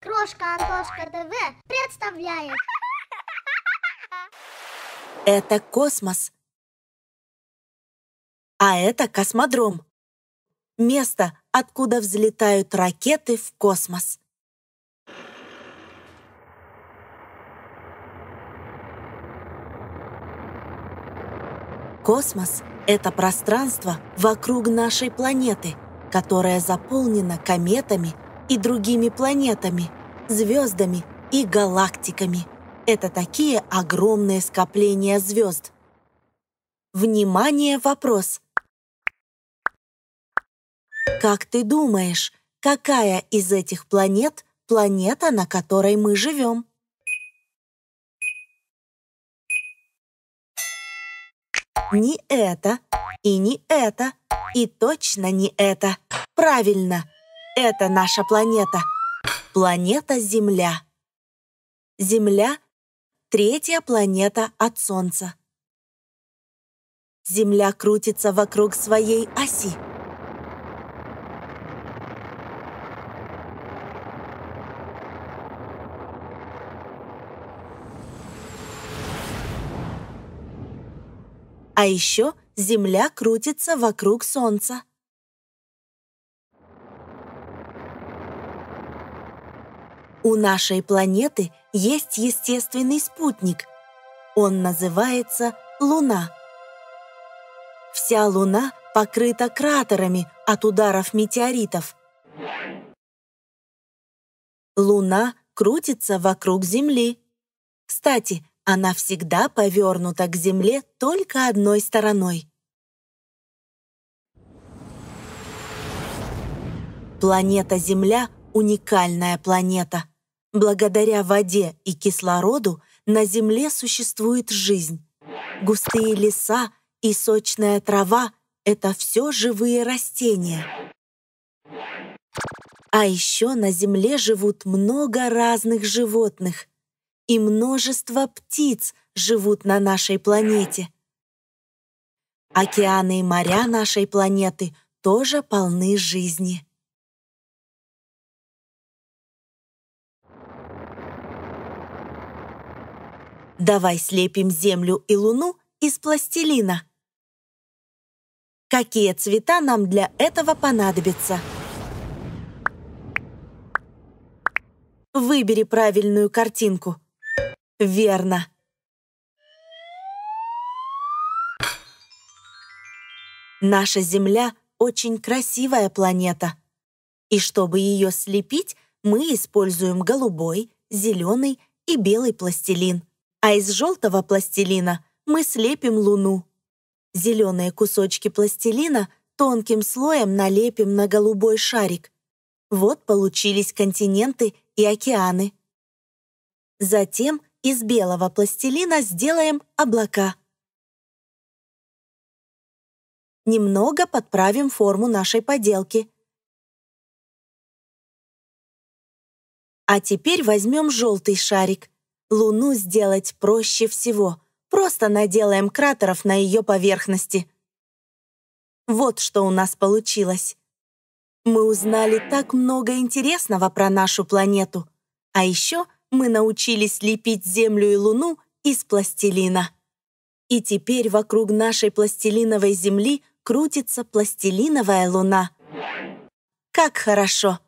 Крошка Антошка ТВ представляет. Это космос. А это космодром. Место, откуда взлетают ракеты в космос. Космос — это пространство вокруг нашей планеты, которое заполнено кометами — и другими планетами, звездами и галактиками. Это такие огромные скопления звезд. Внимание, вопрос. Как ты думаешь, какая из этих планет планета, на которой мы живем? Не это, и не это, и точно не это. Правильно! Это наша планета. Планета Земля. Земля — третья планета от Солнца. Земля крутится вокруг своей оси. А еще Земля крутится вокруг Солнца. У нашей планеты есть естественный спутник. Он называется Луна. Вся Луна покрыта кратерами от ударов метеоритов. Луна крутится вокруг Земли. Кстати, она всегда повернута к Земле только одной стороной. Планета Земля — уникальная планета — Благодаря воде и кислороду на Земле существует жизнь. Густые леса и сочная трава — это все живые растения. А еще на Земле живут много разных животных. И множество птиц живут на нашей планете. Океаны и моря нашей планеты тоже полны жизни. Давай слепим Землю и Луну из пластилина. Какие цвета нам для этого понадобятся? Выбери правильную картинку. Верно. Наша Земля очень красивая планета. И чтобы ее слепить, мы используем голубой, зеленый и белый пластилин а из желтого пластилина мы слепим луну. Зеленые кусочки пластилина тонким слоем налепим на голубой шарик. Вот получились континенты и океаны. Затем из белого пластилина сделаем облака. Немного подправим форму нашей поделки. А теперь возьмем желтый шарик – Луну сделать проще всего. Просто наделаем кратеров на ее поверхности. Вот что у нас получилось. Мы узнали так много интересного про нашу планету. А еще мы научились лепить Землю и Луну из пластилина. И теперь вокруг нашей пластилиновой Земли крутится пластилиновая Луна. Как хорошо!